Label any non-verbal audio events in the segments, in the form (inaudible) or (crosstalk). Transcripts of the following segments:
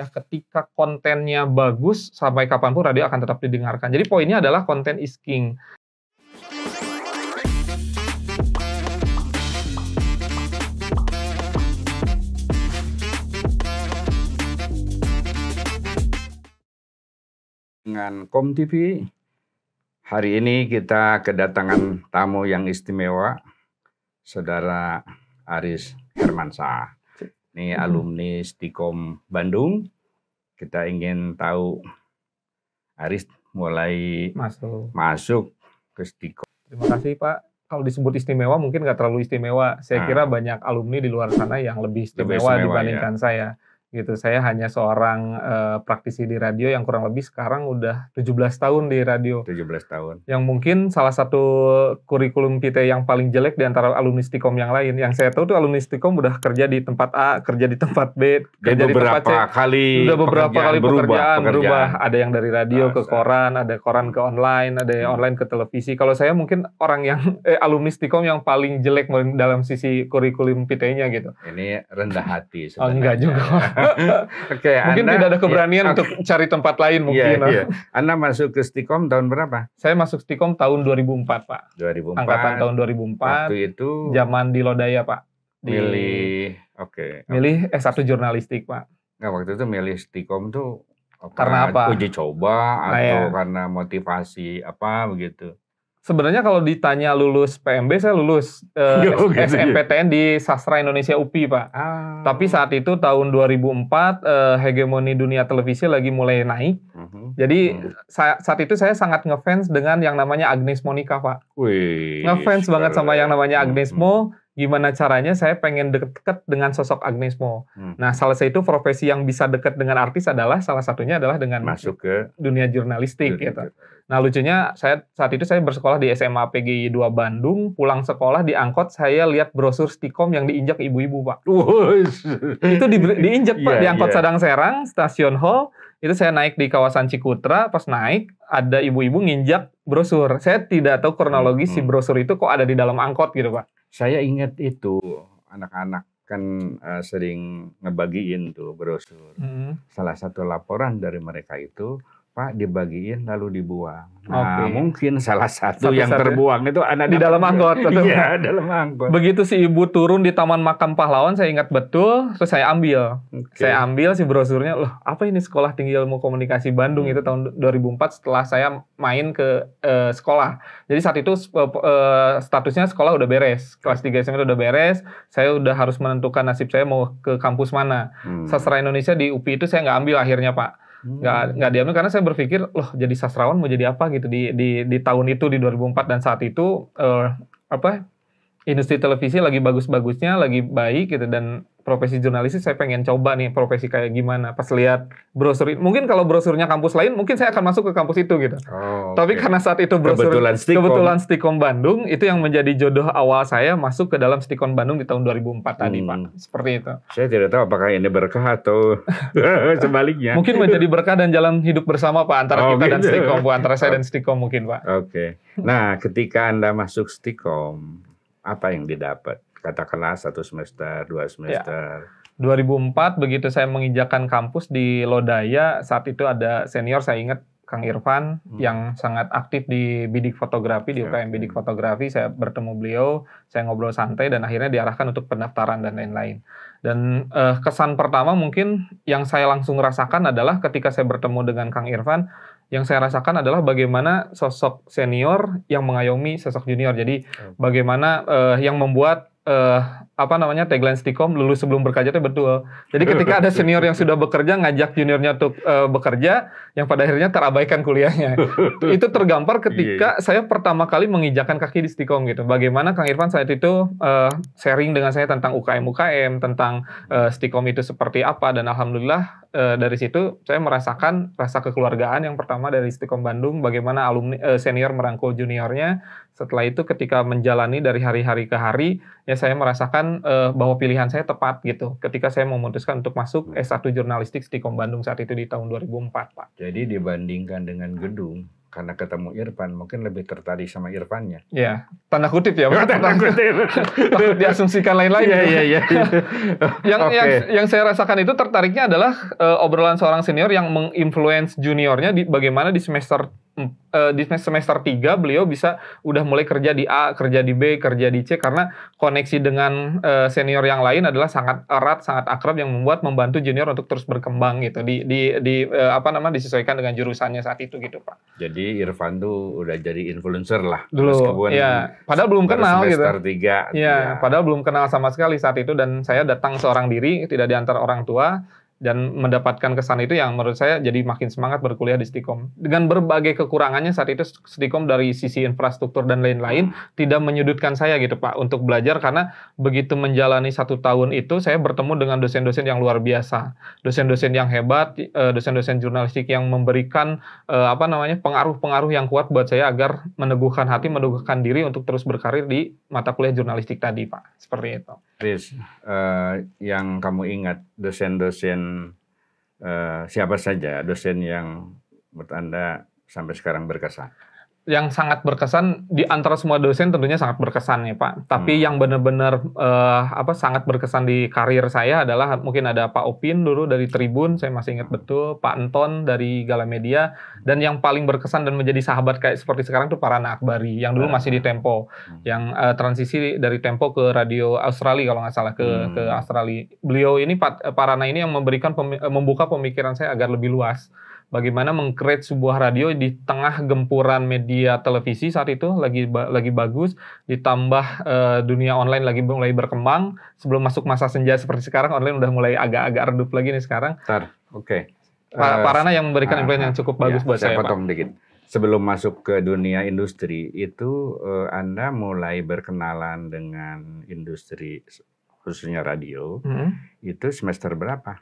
ya ketika kontennya bagus sampai kapanpun radio akan tetap didengarkan. Jadi poinnya adalah konten is king. Dengan Kom TV, hari ini kita kedatangan tamu yang istimewa, Saudara Aris Hermansyah. Ini hmm. alumni Stikom Bandung. Kita ingin tahu Aris mulai masuk, masuk ke Stikom. Terima kasih Pak. Kalau disebut istimewa mungkin nggak terlalu istimewa. Saya nah. kira banyak alumni di luar sana yang lebih istimewa, lebih istimewa dibandingkan ya. saya gitu. Saya hanya seorang uh, praktisi di radio yang kurang lebih sekarang udah 17 tahun di radio. 17 tahun. Yang mungkin salah satu kurikulum PT yang paling jelek di antara alumni Stikom yang lain. Yang saya tahu tuh alumni Stikom udah kerja di tempat A, kerja di tempat B, kerja di tempat C. kali udah beberapa kali pekerjaan berubah, pekerjaan berubah. Ada yang dari radio nah, ke koran, ada koran ke online, ada yang hmm. online ke televisi. Kalau saya mungkin orang yang eh, alumni Stikom yang paling jelek dalam sisi kurikulum PT-nya gitu. Ini rendah hati sebenarnya. Oh, enggak juga okay, mungkin Anda, tidak ada ya, keberanian okay. untuk cari tempat lain mungkin. Ya, Anda masuk ke Stikom tahun berapa? Saya masuk Stikom tahun 2004 Pak. 2004. Angkatan tahun 2004. Waktu itu. Zaman di Lodaya Pak. Di, milih, oke. Okay, milih S1 jurnalistik Pak. Nah waktu itu milih Stikom tuh. karena apa? Uji coba nah, ya. atau ya. karena motivasi apa begitu? sebenarnya kalau ditanya lulus PMB saya lulus eh, SMPTN (laughs) oh, gitu, iya. di Sastra Indonesia UPI pak. Ah. Tapi saat itu tahun 2004 eh, hegemoni dunia televisi lagi mulai naik. Uh mhm. -huh. Jadi uh mhm. -huh. Sa saat itu saya sangat ngefans dengan yang namanya Agnes Monica pak. Wih, ngefans banget sama yang namanya Agnes mhm. Mo. Uh -huh gimana caranya saya pengen deket-deket dengan sosok Agnes Mo. Hmm. Nah, salah satu profesi yang bisa deket dengan artis adalah salah satunya adalah dengan masuk ke dunia jurnalistik dunia. gitu. Nah, lucunya saya saat itu saya bersekolah di SMA PGI 2 Bandung, pulang sekolah di angkot saya lihat brosur Stikom yang diinjak ibu-ibu, Pak. itu di, diinjak Pak yeah, di angkot yeah. Sadang Serang, stasiun Hall itu saya naik di kawasan Cikutra pas naik ada ibu-ibu nginjak brosur saya tidak tahu kronologi hmm. si hmm. brosur itu kok ada di dalam angkot gitu pak saya ingat itu anak-anak kan uh, sering ngebagiin tuh brosur. Hmm. Salah satu laporan dari mereka itu Pak dibagiin lalu dibuang. Nah, okay. mungkin salah satu, satu yang satu. Ya. terbuang itu anak di dalam angkot. Iya, (laughs) dalam angkot. Begitu si ibu turun di Taman Makam Pahlawan, saya ingat betul, terus saya ambil. Okay. Saya ambil si brosurnya, loh, apa ini Sekolah Tinggi Ilmu Komunikasi Bandung hmm. itu tahun 2004 setelah saya main ke uh, sekolah. Jadi saat itu uh, statusnya sekolah udah beres, kelas 3 SMA udah beres, saya udah harus menentukan nasib saya mau ke kampus mana. Hmm. Sastra Indonesia di UPI itu saya nggak ambil akhirnya, Pak Hmm. nggak hmm. nggak diambil karena saya berpikir loh jadi sastrawan mau jadi apa gitu di di di tahun itu di 2004 dan saat itu uh, apa industri televisi lagi bagus-bagusnya lagi baik gitu dan profesi jurnalis, saya pengen coba nih profesi kayak gimana pas lihat brosur mungkin kalau brosurnya kampus lain mungkin saya akan masuk ke kampus itu gitu oh, tapi karena saat itu brosur kebetulan Stikom. kebetulan Stikom Bandung itu yang menjadi jodoh awal saya masuk ke dalam Stikom Bandung di tahun 2004 hmm. tadi pak seperti itu saya tidak tahu apakah ini berkah atau (laughs) sebaliknya mungkin menjadi berkah dan jalan hidup bersama pak antara oh, kita gitu. dan Stikom bu antara saya dan Stikom mungkin pak oke okay. nah ketika anda masuk Stikom apa yang didapat katakanlah satu semester, dua ya. semester. Ya. 2004 begitu saya menginjakan kampus di Lodaya, saat itu ada senior saya ingat Kang Irfan hmm. yang sangat aktif di bidik fotografi di ya, UKM bidik fotografi saya bertemu beliau saya ngobrol santai dan akhirnya diarahkan untuk pendaftaran dan lain-lain dan eh, kesan pertama mungkin yang saya langsung rasakan adalah ketika saya bertemu dengan Kang Irfan yang saya rasakan adalah bagaimana sosok senior yang mengayomi sosok junior jadi bagaimana eh, yang membuat uh, apa namanya tagline Stikom lulus sebelum bekerja itu betul. Jadi ketika ada senior yang sudah bekerja ngajak juniornya untuk uh, bekerja, yang pada akhirnya terabaikan kuliahnya. (laughs) itu tergambar iya, ketika yeah. saya pertama kali menginjakan kaki di Stikom gitu. Bagaimana Kang Irfan saat itu uh, sharing dengan saya tentang UKM UKM, tentang uh, Stikom itu seperti apa dan alhamdulillah dari situ saya merasakan rasa kekeluargaan yang pertama dari Stikom Bandung, bagaimana alumni senior merangkul juniornya setelah itu ketika menjalani dari hari-hari ke hari ya saya merasakan uh, bahwa pilihan saya tepat gitu ketika saya memutuskan untuk masuk hmm. S1 jurnalistik di Kom Bandung saat itu di tahun 2004 Pak. Jadi dibandingkan dengan gedung karena ketemu Irfan mungkin lebih tertarik sama Irfannya. Ya, tanda kutip ya. Pak. (laughs) tanda kutip. (laughs) Takut diasumsikan lain-lain. Iya, gitu. iya, iya. (laughs) Yang yang yang saya rasakan itu tertariknya adalah uh, obrolan seorang senior yang menginfluence juniornya di bagaimana di semester Hmm. Eh, di semester 3 beliau bisa udah mulai kerja di A, kerja di B, kerja di C karena koneksi dengan eh, senior yang lain adalah sangat erat, sangat akrab yang membuat membantu junior untuk terus berkembang gitu di di di eh, apa namanya disesuaikan dengan jurusannya saat itu gitu, Pak. Jadi Irfan tuh udah jadi influencer lah. Dulu ya, padahal belum kenal semester gitu. Semester 3. Ya, ya, padahal belum kenal sama sekali saat itu dan saya datang seorang diri, tidak diantar orang tua dan mendapatkan kesan itu yang menurut saya jadi makin semangat berkuliah di Stikom. Dengan berbagai kekurangannya saat itu Stikom dari sisi infrastruktur dan lain-lain hmm. tidak menyudutkan saya gitu Pak untuk belajar karena begitu menjalani satu tahun itu saya bertemu dengan dosen-dosen yang luar biasa, dosen-dosen yang hebat, eh, dosen-dosen jurnalistik yang memberikan eh, apa namanya pengaruh-pengaruh yang kuat buat saya agar meneguhkan hati, meneguhkan diri untuk terus berkarir di mata kuliah jurnalistik tadi Pak. Seperti itu. Riz, uh, eh, yang kamu ingat dosen-dosen uh, siapa saja dosen yang menurut Anda sampai sekarang berkesan? yang sangat berkesan di antara semua dosen tentunya sangat berkesan ya Pak. Tapi hmm. yang benar-benar uh, apa sangat berkesan di karir saya adalah mungkin ada Pak Opin dulu dari Tribun, saya masih ingat betul, Pak Anton dari Galamedia dan yang paling berkesan dan menjadi sahabat kayak seperti sekarang tuh Para Akbari yang dulu masih di Tempo, hmm. yang uh, transisi dari Tempo ke Radio Australia kalau nggak salah ke hmm. ke Australia. Beliau ini Pak Parana ini yang memberikan pemi eh, membuka pemikiran saya agar lebih luas bagaimana mengcreate sebuah radio di tengah gempuran media televisi saat itu lagi lagi bagus ditambah e, dunia online lagi mulai berkembang sebelum masuk masa senja seperti sekarang online udah mulai agak-agak redup lagi nih sekarang. Oke. Okay. Pak uh, eh, Parana yang memberikan uh, influence yang cukup iya, bagus ya, buat saya. Saya potong Pak. dikit. Sebelum masuk ke dunia industri itu uh, Anda mulai berkenalan dengan industri khususnya radio -hmm. itu semester berapa?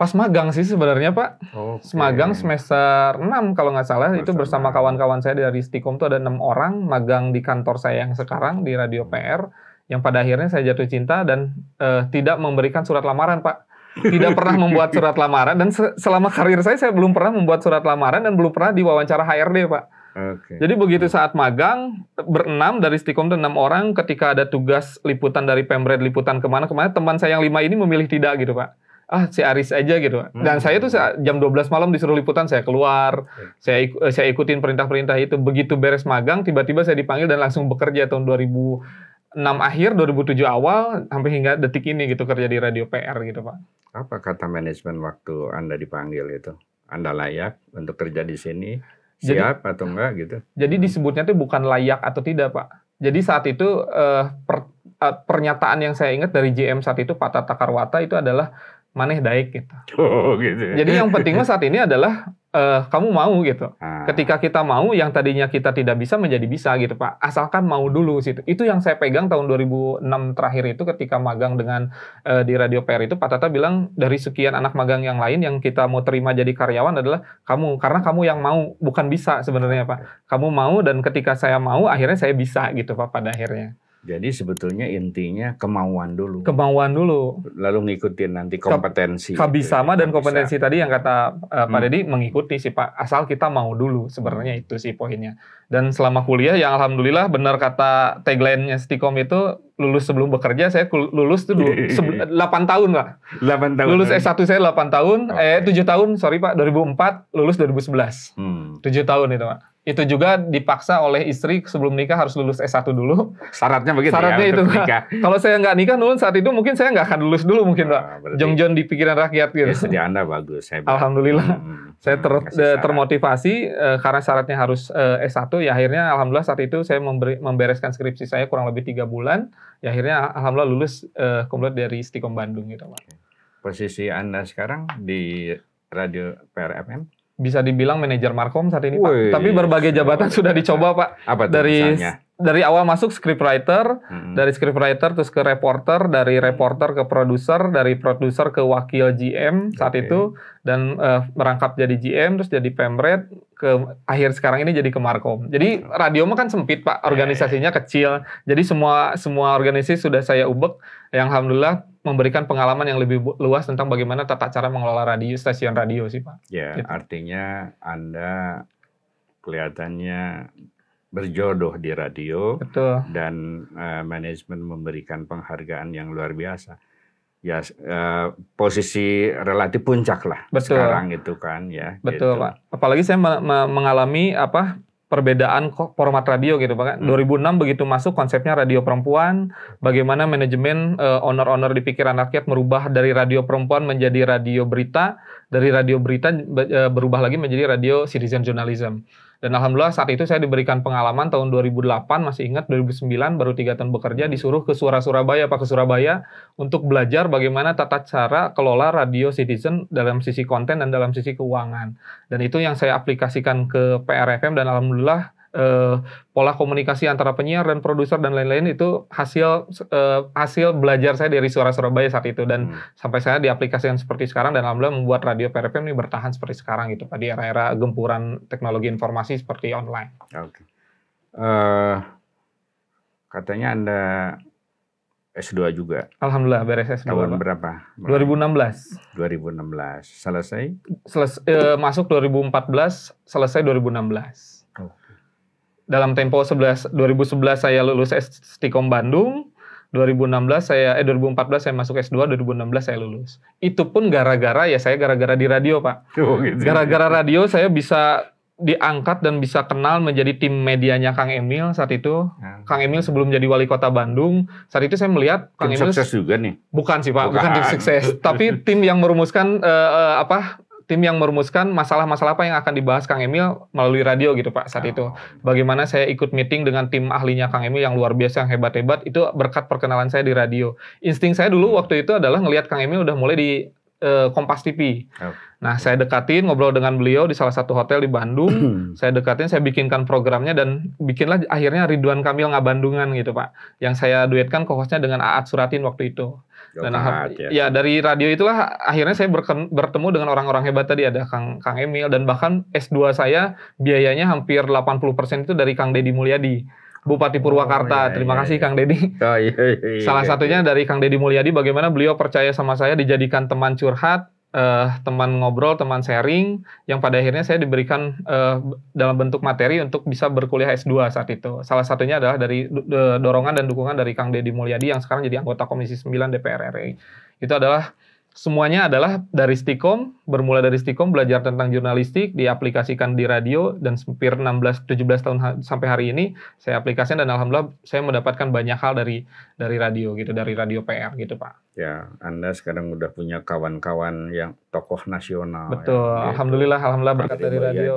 Pas magang sih sebenarnya Pak. Okay. Magang semester 6 kalau nggak salah itu bersama kawan-kawan saya dari Stikom tuh ada enam orang magang di kantor saya yang sekarang di Radio hmm. PR yang pada akhirnya saya jatuh cinta dan uh, tidak memberikan surat lamaran Pak. Tidak pernah membuat surat lamaran dan se selama karir saya saya belum pernah membuat surat lamaran dan belum pernah diwawancara HRD Pak. Okay. Jadi begitu saat magang berenam dari Stikom itu enam orang ketika ada tugas liputan dari Pemred liputan kemana kemana teman saya yang lima ini memilih tidak gitu pak ah si Aris aja gitu. Hmm. Dan saya tuh jam 12 malam disuruh liputan saya keluar. Hmm. Saya eh, saya ikutin perintah-perintah itu. Begitu beres magang tiba-tiba saya dipanggil dan langsung bekerja tahun 2006 akhir 2007 awal sampai hingga detik ini gitu kerja di Radio PR gitu, Pak. Apa kata manajemen waktu Anda dipanggil itu? Anda layak untuk kerja di sini? Siap jadi, atau enggak gitu? Jadi disebutnya tuh bukan layak atau tidak, Pak. Jadi saat itu eh, per, eh, pernyataan yang saya ingat dari JM saat itu Pak Tata Karwata itu adalah maneh daik gitu. Oh, gitu. Ya. Jadi yang pentingnya saat ini adalah uh, kamu mau gitu. Ah. Ketika kita mau yang tadinya kita tidak bisa menjadi bisa gitu, Pak. Asalkan mau dulu situ. Itu yang saya pegang tahun 2006 terakhir itu ketika magang dengan uh, di Radio PR itu Pak Tata bilang dari sekian anak magang yang lain yang kita mau terima jadi karyawan adalah kamu karena kamu yang mau bukan bisa sebenarnya, Pak. Kamu mau dan ketika saya mau akhirnya saya bisa gitu, Pak pada akhirnya. Jadi sebetulnya intinya kemauan dulu. Kemauan dulu. Lalu ngikutin nanti kompetensi. sama dan kompetensi tadi yang kata uh, Pak hmm. Deddy mengikuti sih Pak. Asal kita mau dulu sebenarnya itu sih poinnya. Dan selama kuliah yang Alhamdulillah benar kata tagline-nya Stikom itu lulus sebelum bekerja saya lulus tuh 8 (laughs) tahun Pak. 8 tahun. Lulus S1 saya 8 tahun, okay. eh 7 tahun, sorry Pak, 2004, lulus 2011. Hmm. 7 tahun itu Pak. Itu juga dipaksa oleh istri sebelum nikah harus lulus S1 dulu. Syaratnya begitu ya Syaratnya ya, itu. Nikah. Kalau saya nggak nikah dulu saat itu mungkin saya nggak akan lulus dulu mungkin nah, Pak. Ah, Jongjon di pikiran rakyat gitu. Ya, Anda bagus. Saya alhamdulillah. Hmm, hmm, saya ter, eh, termotivasi uh, karena syaratnya harus uh, eh, S1 ya akhirnya alhamdulillah saat itu saya memberi, membereskan skripsi saya kurang lebih tiga bulan. Ya akhirnya alhamdulillah lulus uh, komplit dari Stikom Bandung gitu Pak. Posisi Anda sekarang di Radio PRFM? bisa dibilang manajer Markom saat ini Wih, Pak. Tapi berbagai jabatan sudah dicoba Pak. Apa itu dari misalnya? dari awal masuk scriptwriter, hmm. dari scriptwriter terus ke reporter, dari reporter ke produser, dari produser ke wakil GM saat okay. itu dan uh, merangkap jadi GM terus jadi pemret, ke akhir sekarang ini jadi ke Markom. Jadi radio mah kan sempit Pak, iya, iya, iya. organisasinya kecil. Jadi semua semua organisasi sudah saya ubek yang alhamdulillah memberikan pengalaman yang lebih luas tentang bagaimana tata cara mengelola radio stasiun radio sih Pak. Ya, gitu. artinya Anda kelihatannya berjodoh di radio Betul. dan uh, manajemen memberikan penghargaan yang luar biasa ya eh, posisi relatif puncak lah Betul. sekarang itu kan ya. Betul gitu. Pak. Apalagi saya me mengalami apa perbedaan format radio gitu Pak. Kan. Hmm. 2006 begitu masuk konsepnya radio perempuan, bagaimana manajemen eh, owner-owner di pikiran rakyat merubah dari radio perempuan menjadi radio berita, dari radio berita eh, berubah lagi menjadi radio citizen journalism. Dan alhamdulillah saat itu saya diberikan pengalaman tahun 2008 masih ingat 2009 baru tiga tahun bekerja disuruh ke Surah Surabaya Pak ke Surabaya untuk belajar bagaimana tata cara kelola radio citizen dalam sisi konten dan dalam sisi keuangan. Dan itu yang saya aplikasikan ke PRFM dan alhamdulillah uh, pola komunikasi antara penyiar dan produser dan lain-lain itu hasil uh, hasil belajar saya dari suara Surabaya saat itu dan hmm. sampai saya di aplikasi yang seperti sekarang dan alhamdulillah membuat radio PRFM ini bertahan seperti sekarang gitu di era-era gempuran teknologi informasi seperti online. Oke. Okay. Uh, eh, katanya Anda S2 juga. Alhamdulillah beres S2. Tahun berapa? ribu 2016. 2016. Selesai? Seles, eh, masuk 2014, selesai 2016 dalam tempo 11 2011 saya lulus Stikom Bandung, 2016 saya eh 2014 saya masuk S2, 2016 saya lulus. Itu pun gara-gara ya saya gara-gara di radio, Pak. Oh, gitu. Gara-gara radio saya bisa diangkat dan bisa kenal menjadi tim medianya Kang Emil saat itu. Ya. Kang Emil sebelum jadi wali kota Bandung, saat itu saya melihat Kang Emil sukses juga nih. Bukan sih Pak, bukan, bukan tim sukses, tapi tim yang merumuskan uh, uh, apa tim yang merumuskan masalah-masalah apa yang akan dibahas Kang Emil melalui radio gitu Pak saat ah. itu. Bagaimana saya ikut meeting dengan tim ahlinya Kang Emil yang luar biasa yang hebat-hebat itu berkat perkenalan saya di radio. Insting saya dulu hmm. waktu itu adalah ngelihat Kang Emil udah mulai di eh, Kompas TV. Oh. Nah, saya dekatin ngobrol dengan beliau di salah satu hotel di Bandung. (clears throat) saya dekatin, saya bikinkan programnya dan bikinlah akhirnya Ridwan Kamil Ngabandungan gitu, Pak. Yang saya duetkan kohosnya dengan Aat Suratin waktu itu. Oh, dan Jokat, ya. ya dari radio itulah akhirnya saya berken, bertemu dengan orang-orang hebat tadi ada Kang Kang Emil dan bahkan S2 saya biayanya hampir 80% itu dari Kang Deddy Mulyadi. Bupati oh, Purwakarta. Iya, iya, iya. Oh, iya, iya. Terima kasih Kang Deddy. Oh, iya, iya, Salah satunya dari Kang Deddy Mulyadi bagaimana beliau percaya sama saya dijadikan teman curhat, eh, teman ngobrol, teman sharing yang pada akhirnya saya diberikan eh, dalam bentuk materi untuk bisa berkuliah S2 saat itu. Salah satunya adalah dari eh, dorongan dan dukungan dari Kang Deddy Mulyadi yang sekarang jadi anggota Komisi 9 DPR RI. Itu adalah semuanya adalah dari Stikom, bermula dari Stikom belajar tentang jurnalistik, diaplikasikan di radio dan sempir 16 17 tahun ha sampai hari ini saya aplikasikan dan alhamdulillah saya mendapatkan banyak hal dari dari radio gitu, dari radio PR gitu, Pak. Ya, Anda sekarang udah punya kawan-kawan yang tokoh nasional. Ya. Betul, ya, alhamdulillah gitu. alhamdulillah berkat dari radio.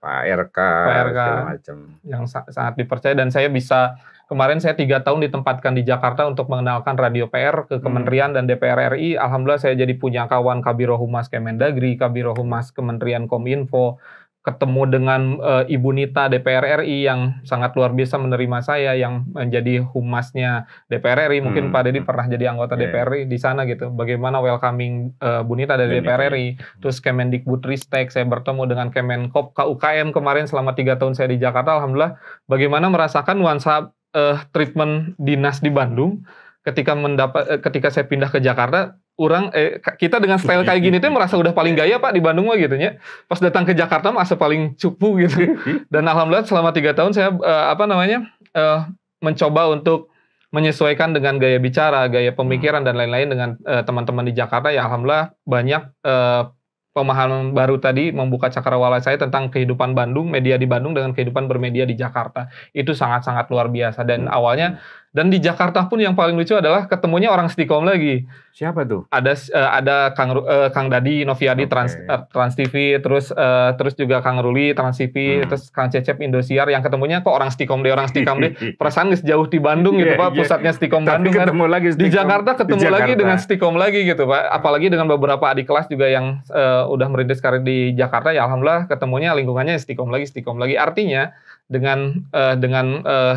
Pak RK, Pak RK macam yang sa sangat dipercaya dan saya bisa Kemarin saya tiga tahun ditempatkan di Jakarta untuk mengenalkan Radio PR ke hmm. Kementerian hmm. dan DPR RI. Alhamdulillah saya jadi punya kawan Kabiro Humas Kemendagri, Kabiro Humas Kementerian Kominfo, ketemu dengan e, Ibu Nita DPR RI yang sangat luar biasa menerima saya yang menjadi humasnya DPR RI mungkin hmm. Pak Deddy pernah jadi anggota yeah. DPR RI di sana gitu bagaimana welcoming e, Bu Nita dari DPR RI iya. hmm. terus Kemendikbudristek saya bertemu dengan Kemenkop KUKM kemarin selama tiga tahun saya di Jakarta alhamdulillah bagaimana merasakan nuansa uh, treatment dinas di Bandung ketika mendapat uh, ketika saya pindah ke Jakarta orang eh kita dengan style kayak gini tuh merasa udah paling gaya Pak di Bandung mah gitu ya. Pas datang ke Jakarta masa paling cupu gitu. Hmm. Dan alhamdulillah selama tiga tahun saya uh, apa namanya? Uh, mencoba untuk menyesuaikan dengan gaya bicara, gaya pemikiran dan lain-lain dengan teman-teman uh, di Jakarta ya alhamdulillah banyak uh, pemahaman baru tadi membuka cakrawala saya tentang kehidupan Bandung, media di Bandung dengan kehidupan bermedia di Jakarta. Itu sangat-sangat luar biasa dan hmm. awalnya dan di Jakarta pun yang paling lucu adalah ketemunya orang Stikom lagi. Siapa tuh? Ada uh, ada Kang uh, Kang Dadi Noviadi okay. Trans uh, Trans TV, terus uh, terus juga Kang Ruli Trans TV, hmm. terus Kang Cecep Indosiar yang ketemunya kok orang Stikom deh, orang Stikom deh. (laughs) Perasaan sejauh di Bandung gitu yeah, Pak, iya. pusatnya Stikom yeah. Bandung kan. ketemu kan. Lagi Stikom. Di Jakarta ketemu di Jakarta. lagi dengan Stikom lagi gitu Pak. Apalagi dengan beberapa adik kelas juga yang uh, udah merintis karir di Jakarta ya alhamdulillah ketemunya lingkungannya Stikom lagi, Stikom lagi. Artinya dengan uh, dengan uh,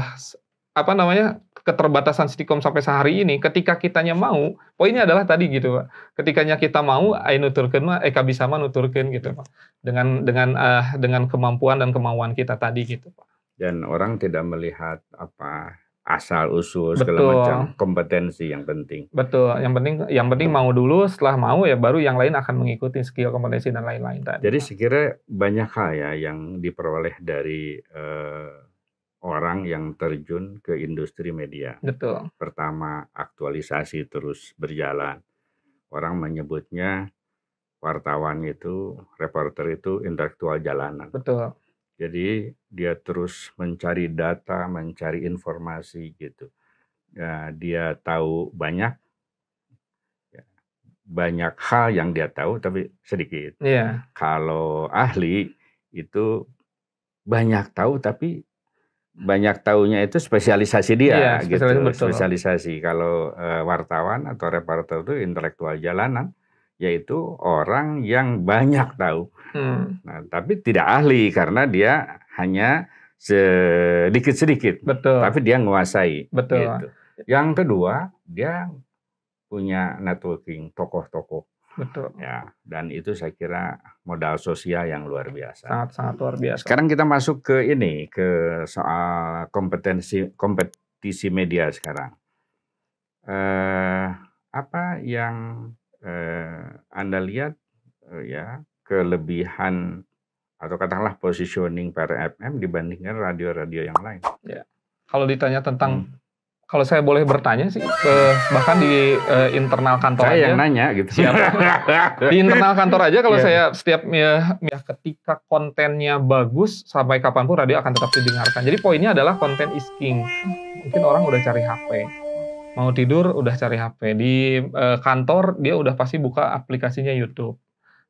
apa namanya keterbatasan Stikom sampai sehari ini, ketika kitanya mau, poinnya adalah tadi gitu, Pak. Ketikanya kita mau, ayo nuturkan mah eka eh, bisa mah nuturkan gitu, Pak. Dengan dengan uh, dengan kemampuan dan kemauan kita tadi gitu, Pak. Dan orang tidak melihat apa asal usul segala Betul. macam kompetensi yang penting. Betul, yang penting yang penting mau dulu, setelah mau ya baru yang lain akan mengikuti skill kompetensi dan lain-lain tadi. Jadi sekiranya banyak hal ya yang diperoleh dari uh, orang yang terjun ke industri media. Betul. Pertama, aktualisasi terus berjalan. Orang menyebutnya wartawan itu, reporter itu intelektual jalanan. Betul. Jadi dia terus mencari data, mencari informasi gitu. Ya, dia tahu banyak ya, banyak hal yang dia tahu tapi sedikit. Yeah. Kalau ahli itu banyak tahu tapi banyak tahunya itu spesialisasi dia iya, gitu spesialisasi, betul. spesialisasi kalau e, wartawan atau reporter itu intelektual jalanan yaitu orang yang banyak tahu hmm. nah tapi tidak ahli karena dia hanya sedikit sedikit betul tapi dia menguasai betul gitu. yang kedua dia punya networking tokoh-tokoh Betul. Ya, dan itu saya kira modal sosial yang luar biasa. Sangat sangat luar biasa. Sekarang kita masuk ke ini ke soal kompetensi kompetisi media sekarang. Eh, apa yang eh, anda lihat eh, ya kelebihan atau katakanlah positioning para FM dibandingkan radio-radio yang lain? Ya. Kalau ditanya tentang hmm kalau saya boleh bertanya sih, eh, bahkan di eh, internal kantor saya aja. yang nanya gitu. Siapa? (laughs) di internal kantor aja kalau yeah. saya setiap ya, ya ketika kontennya bagus sampai kapanpun radio akan tetap didengarkan. Jadi poinnya adalah konten is king. Mungkin orang udah cari HP, mau tidur udah cari HP. Di eh, kantor dia udah pasti buka aplikasinya YouTube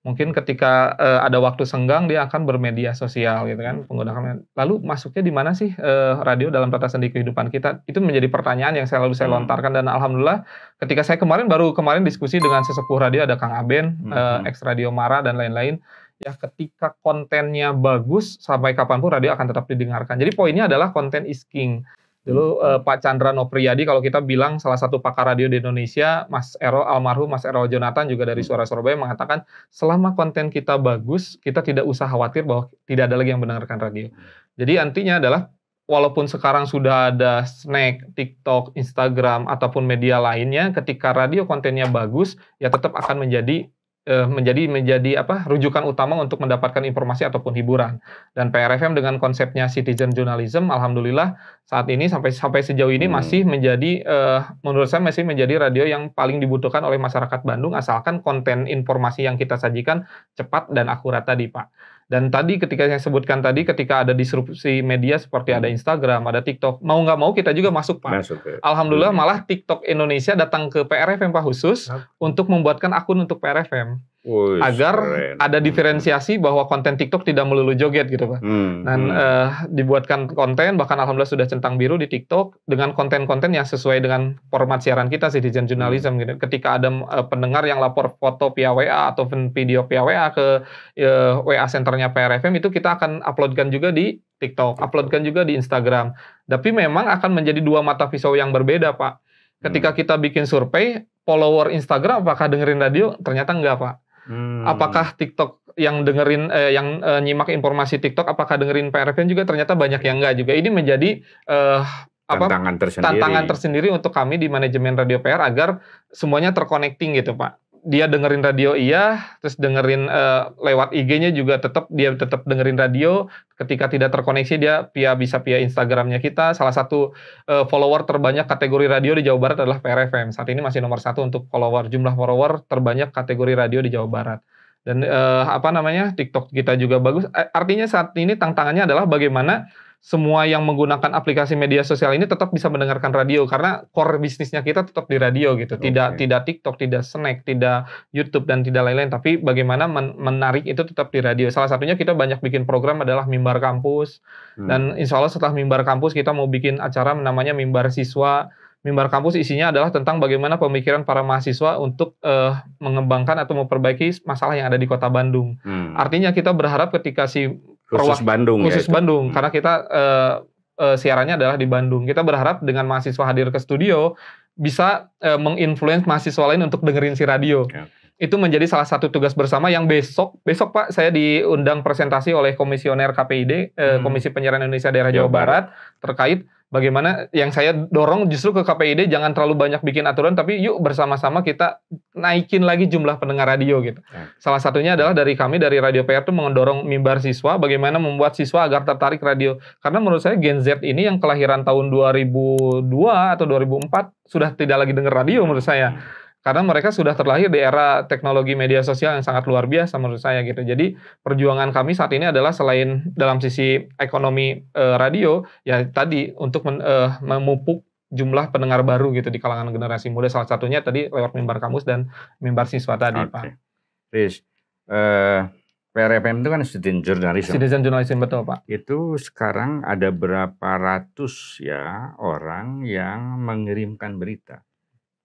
mungkin ketika uh, ada waktu senggang dia akan bermedia sosial gitu kan menggunakan hmm. lalu masuknya di mana sih uh, radio dalam tata sendi kehidupan kita itu menjadi pertanyaan yang selalu saya hmm. lontarkan dan alhamdulillah ketika saya kemarin baru kemarin diskusi dengan sesepuh radio ada Kang Aben hmm. uh, eh, ex radio Mara dan lain-lain ya ketika kontennya bagus sampai kapanpun radio akan tetap didengarkan jadi poinnya adalah konten is king Dulu uh, Pak Chandra Nopriyadi kalau kita bilang salah satu pakar radio di Indonesia, Mas Ero almarhum Mas Ero Jonathan juga dari hmm. Suara Surabaya mengatakan selama konten kita bagus, kita tidak usah khawatir bahwa tidak ada lagi yang mendengarkan radio. Jadi intinya adalah walaupun sekarang sudah ada snack, TikTok, Instagram ataupun media lainnya, ketika radio kontennya bagus, ya tetap akan menjadi Eh, menjadi menjadi apa rujukan utama untuk mendapatkan informasi ataupun hiburan. Dan PRFM dengan konsepnya citizen journalism alhamdulillah saat ini sampai sampai sejauh ini hmm. masih menjadi eh, menurut saya masih menjadi radio yang paling dibutuhkan oleh masyarakat Bandung asalkan konten informasi yang kita sajikan cepat dan akurat tadi, Pak. Dan tadi ketika saya sebutkan tadi, ketika ada disrupsi media seperti ada hmm. Instagram, ada TikTok, mau nggak mau kita juga masuk pak. Masuk, ya. Alhamdulillah hmm. malah TikTok Indonesia datang ke PRFM pak khusus untuk membuatkan akun untuk PRFM. Wush, agar keren. ada diferensiasi bahwa konten TikTok tidak melulu joget gitu pak. Hmm, Dan hmm. Uh, dibuatkan konten bahkan alhamdulillah sudah centang biru di TikTok dengan konten-konten yang sesuai dengan format siaran kita sih di hmm. gitu. Ketika ada uh, pendengar yang lapor foto via WA atau video via WA ke uh, eh, WA senternya PRFM itu kita akan uploadkan juga di TikTok, uploadkan juga di Instagram. Tapi memang akan menjadi dua mata pisau yang berbeda pak. Ketika hmm. kita bikin survei, follower Instagram apakah dengerin radio? Ternyata enggak pak Hmm. Apakah TikTok yang dengerin eh, yang eh, nyimak informasi TikTok apakah dengerin PRFN juga ternyata banyak yang enggak juga. Ini menjadi eh, apa tantangan tersendiri. tantangan tersendiri untuk kami di manajemen Radio PR agar semuanya terkonekting gitu, Pak dia dengerin radio iya, terus dengerin uh, lewat IG-nya juga tetap dia tetap dengerin radio. Ketika tidak terkoneksi dia via bisa via Instagramnya kita. Salah satu uh, follower terbanyak kategori radio di Jawa Barat adalah PRFM. Saat ini masih nomor satu untuk follower jumlah follower terbanyak kategori radio di Jawa Barat. Dan uh, apa namanya TikTok kita juga bagus. Artinya saat ini tantangannya adalah bagaimana semua yang menggunakan aplikasi media sosial ini tetap bisa mendengarkan radio karena core bisnisnya kita tetap di radio gitu. Tidak okay. tidak TikTok, tidak Snack, tidak YouTube dan tidak lain-lain, tapi bagaimana men menarik itu tetap di radio. Salah satunya kita banyak bikin program adalah mimbar kampus hmm. dan insya Allah setelah mimbar kampus kita mau bikin acara namanya mimbar siswa. Mimbar kampus isinya adalah tentang bagaimana pemikiran para mahasiswa untuk uh, mengembangkan atau memperbaiki masalah yang ada di Kota Bandung. Hmm. Artinya kita berharap ketika si khusus Bandung ya? khusus ya Bandung karena kita uh, uh, siarannya adalah di Bandung. Kita berharap dengan mahasiswa hadir ke studio bisa uh, menginfluence mahasiswa lain untuk dengerin si radio. Ya. Itu menjadi salah satu tugas bersama yang besok besok Pak saya diundang presentasi oleh komisioner KPID uh, hmm. Komisi Penyiaran Indonesia Daerah Jawa, Barat terkait bagaimana yang saya dorong justru ke KPID jangan terlalu banyak bikin aturan tapi yuk bersama-sama kita naikin lagi jumlah pendengar radio gitu. Ya. Salah satunya adalah dari kami dari Radio PR tuh mendorong mimbar siswa bagaimana membuat siswa agar tertarik radio. Karena menurut saya Gen Z ini yang kelahiran tahun 2002 atau 2004 sudah tidak lagi dengar radio menurut saya. Hmm karena mereka sudah terlahir di era teknologi media sosial yang sangat luar biasa menurut saya gitu. Jadi perjuangan kami saat ini adalah selain dalam sisi ekonomi e, radio ya tadi untuk men, e, memupuk jumlah pendengar baru gitu di kalangan generasi muda salah satunya tadi lewat mimbar kamus dan mimbar siswa tadi okay. Pak. Riz, uh, eh, PRFM itu kan student journalism. Citizen journalism betul Pak. Itu sekarang ada berapa ratus ya orang yang mengirimkan berita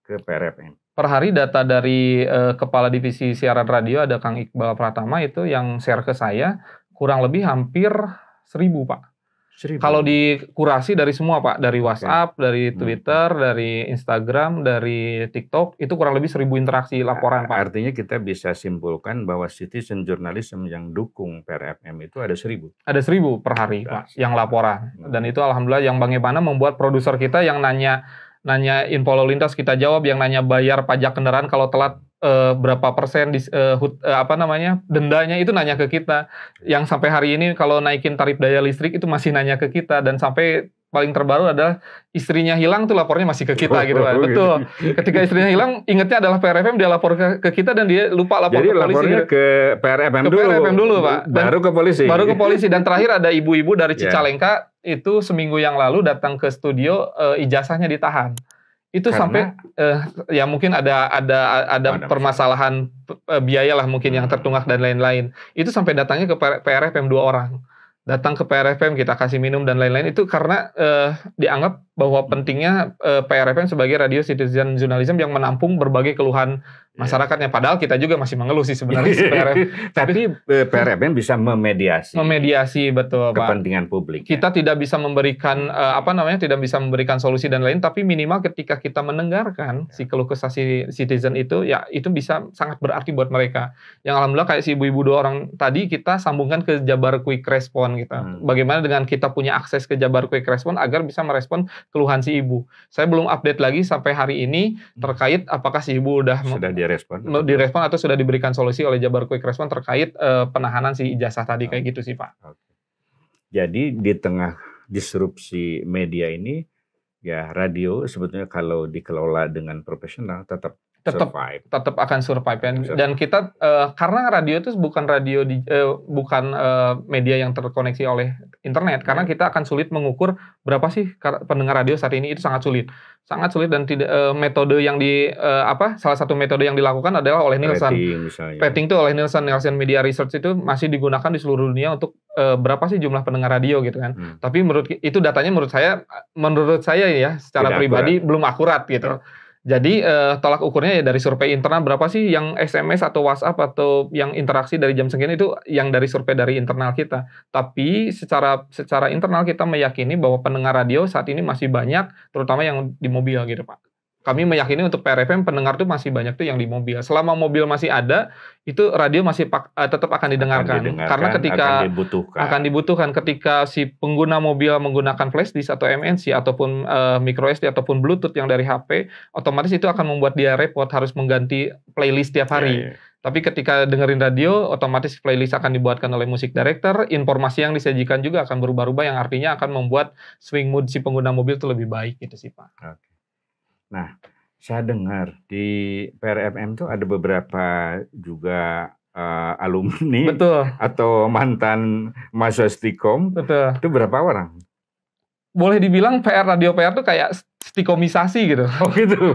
ke PRFM per hari data dari uh, kepala divisi siaran radio ada Kang Iqbal Pratama itu yang share ke saya kurang lebih hampir seribu pak. Seribu. Kalau dikurasi dari semua pak, dari WhatsApp, okay. dari hmm. Twitter, hmm. dari Instagram, dari TikTok itu kurang lebih seribu interaksi laporan pak. Artinya kita bisa simpulkan bahwa citizen journalism yang dukung PRFM itu ada seribu. Ada seribu per hari pak yang laporan hmm. dan itu alhamdulillah yang bagaimana membuat produser kita yang nanya nanya info lalu lintas kita jawab, yang nanya bayar pajak kendaraan kalau telat uh, berapa persen di uh, eh, hut, uh, apa namanya dendanya itu nanya ke kita. Yang sampai hari ini kalau naikin tarif daya listrik itu masih nanya ke kita dan sampai paling terbaru adalah istrinya hilang tuh lapornya masih ke kita gitu kan. Betul. Ketika istrinya hilang ingatnya adalah PRFM dia lapor ke, ke kita dan dia lupa lapor Jadi, ke polisi. Jadi gitu. ke PRFM ke dulu. dulu, Pak. baru ke polisi. Baru ke polisi dan terakhir ada ibu-ibu dari ya. Cicalengka yeah itu seminggu yang lalu datang ke studio e, ijazahnya ditahan. Itu Karena? sampai e, ya mungkin ada ada ada permasalahan e, biaya lah mungkin hmm. yang tertunggak dan lain-lain. Itu sampai datangnya ke PRFM dua orang datang ke PRFM kita kasih minum dan lain-lain itu karena eh, dianggap bahwa pentingnya eh, PRFM sebagai radio citizen journalism yang menampung berbagai keluhan Iya. masyarakatnya. Padahal kita juga masih mengeluh sih sebenarnya. PRM. Iya. (laughs) Tapi eh, PRM bisa memediasi. Memediasi betul kepentingan Pak. publik. Ya. Kita ya. tidak bisa memberikan eh, apa namanya tidak bisa memberikan solusi dan lain. Tapi minimal ketika kita mendengarkan ya. si keluh kesah si citizen itu, ya itu bisa sangat berarti buat mereka. Yang alhamdulillah kayak si ibu-ibu dua orang tadi kita sambungkan ke Jabar Quick Respon kita. Hmm. Bagaimana dengan kita punya akses ke Jabar Quick Respon agar bisa merespon keluhan si ibu. Saya belum update lagi sampai hari ini hmm. terkait apakah si ibu udah sudah dia direspon? Direspon atau sudah diberikan solusi oleh Jabar Quick Respon terkait uh, penahanan si ijazah tadi oh. kayak gitu sih Pak. Okay. Jadi di tengah disrupsi media ini ya radio sebetulnya kalau dikelola dengan profesional tetap tetap tetap akan survive dan, dan kita uh, karena radio itu bukan radio di uh, bukan uh, media yang terkoneksi oleh internet karena iya. kita akan sulit mengukur berapa sih pendengar radio saat ini itu sangat sulit sangat sulit dan tidak uh, metode yang di uh, apa salah satu metode yang dilakukan adalah oleh Nielsen rating, itu oleh Nielsen Nielsen Media Research itu masih digunakan di seluruh dunia untuk uh, berapa sih jumlah pendengar radio gitu kan hmm. tapi menurut itu datanya menurut saya menurut saya ya secara tidak pribadi akurat. belum akurat gitu ya. Jadi uh, tolak ukurnya ya dari survei internal berapa sih yang SMS atau WhatsApp atau yang interaksi dari jam segini itu yang dari survei dari internal kita. Tapi secara secara internal kita meyakini bahwa pendengar radio saat ini masih banyak terutama yang di mobil gitu, Pak kami meyakini untuk PRFM pendengar tuh masih banyak tuh yang di mobil. Selama mobil masih ada, itu radio masih pak, uh, tetap akan didengarkan. akan didengarkan. Karena ketika akan dibutuhkan. akan dibutuhkan ketika si pengguna mobil menggunakan flash disk atau MNC ataupun uh, micro SD ataupun Bluetooth yang dari HP, otomatis itu akan membuat dia repot harus mengganti playlist tiap hari. Yeah, yeah. Tapi ketika dengerin radio, otomatis playlist akan dibuatkan oleh musik director, informasi yang disajikan juga akan berubah-ubah yang artinya akan membuat swing mood si pengguna mobil itu lebih baik gitu sih Pak. Okay. Nah, saya dengar di PRMM itu ada beberapa juga uh, alumni Betul. atau mantan mahasiswa Stikom. Betul. Itu berapa orang? Boleh dibilang PR Radio PR itu kayak stikomisasi gitu. (laughs) Oh gitu.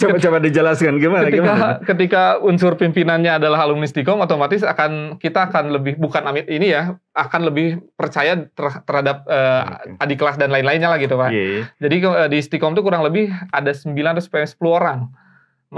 Coba-coba dijelaskan gimana? Ketika gimana? ketika unsur pimpinannya adalah alumni stikom, otomatis akan kita akan lebih bukan amit ini ya, akan lebih percaya ter, terhadap uh, eh, okay. adik kelas dan lain-lainnya lah gitu pak. Yeah. Iya. Jadi uh, di stikom itu kurang lebih ada sembilan atau sepuluh orang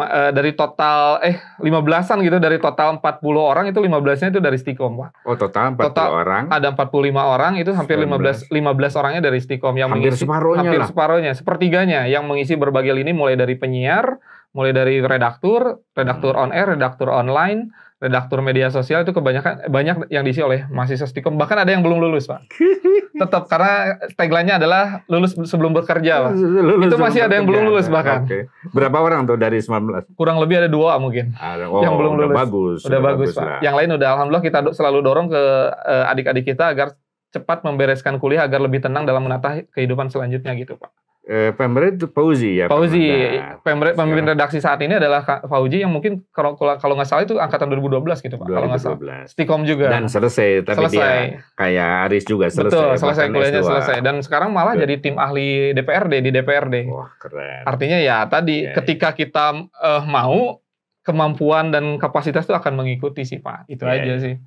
uh, dari total eh 15-an gitu dari total 40 orang itu 15-nya itu dari Stikom, Pak. Oh, total 40 total orang. Ada 45 orang itu hampir 15 15 orangnya dari Stikom yang hampir mengisi separuhnya hampir lah. separuhnya, sepertiganya yang mengisi berbagai lini mulai dari penyiar mulai dari redaktur, redaktur hmm. on air, redaktur online, redaktur media sosial itu kebanyakan banyak yang diisi oleh mahasiswa Stikom bahkan ada yang belum lulus pak (laughs) tetap karena tagline-nya adalah lulus sebelum bekerja pak lulus itu masih ada yang belum lulus bahkan okay. berapa orang tuh dari 19 kurang lebih ada dua mungkin ah, oh, yang belum udah lulus bagus, udah, udah bagus, bagus pak yang lain udah alhamdulillah kita selalu dorong ke eh, adik-adik uh, kita agar cepat membereskan kuliah agar lebih tenang dalam menata kehidupan selanjutnya gitu pak Eh, pemret Fauzi ya. Fauzi, Pemret nah, pemimpin redaksi saat ini adalah Fauzi yang mungkin kalau kalau nggak salah itu angkatan 2012 gitu pak. 2012. Kalau nggak salah. Stikom juga. Dan selesai, tapi selesai. dia kayak Aris juga selesai. Betul, selesai kuliahnya selesai. Dan sekarang malah Betul. jadi tim ahli DPRD di DPRD. Wah keren. Artinya ya tadi yeah. ketika kita uh, mau kemampuan dan kapasitas itu akan mengikuti sih pak. Itu yeah. aja sih.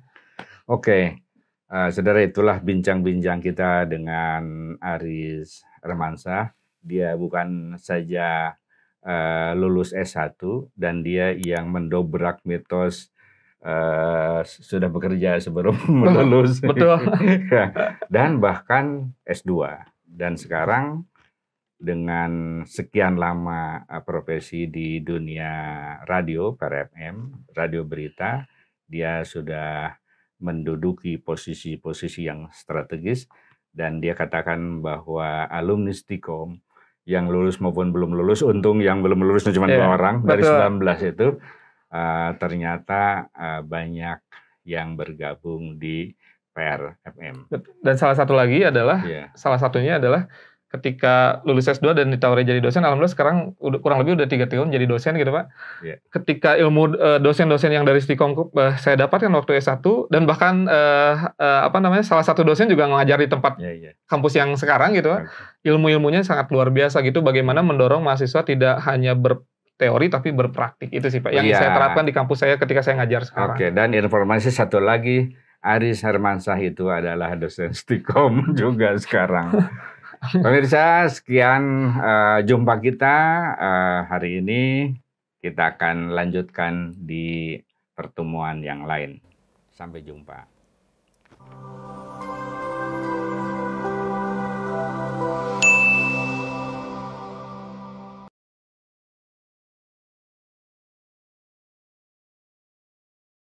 Oke. Okay. Uh, eh, saudara itulah bincang-bincang kita dengan Aris Remansa dia bukan saja uh, lulus S1 dan dia yang mendobrak mitos uh, sudah bekerja sebelum (laughs) lulus. Betul. (laughs) Ya, dan bahkan S2 dan sekarang dengan sekian lama eh, profesi di dunia radio PRFM, radio berita, dia sudah menduduki posisi-posisi yang strategis dan dia katakan bahwa alumni Stikom yang lulus maupun belum lulus. Untung yang belum lulus cuma dua yeah, orang dari betul. 19 itu uh, ternyata uh, banyak yang bergabung di PR FM. Dan salah satu lagi adalah yeah. salah satunya adalah ketika lulus S2 dan ditawari jadi dosen, alhamdulillah sekarang udah, kurang lebih udah tiga tahun jadi dosen gitu Pak. Yeah. Ketika ilmu eh, dosen-dosen yang dari Stikong uh, saya dapatkan waktu S1 dan bahkan uh, uh, apa namanya salah satu dosen juga ngajar di tempat yeah, yeah. kampus yang sekarang gitu Pak. Okay ilmu-ilmunya sangat luar biasa gitu bagaimana mendorong mahasiswa tidak hanya ber teori tapi berpraktik itu sih Pak yang ya. saya terapkan di kampus saya ketika saya ngajar sekarang. Oke, dan informasi satu lagi Aris Hermansyah itu adalah dosen Stikom (laughs) juga sekarang. (laughs) Pemirsa, sekian uh, jumpa kita uh, hari ini. Kita akan lanjutkan di pertemuan yang lain. Sampai jumpa.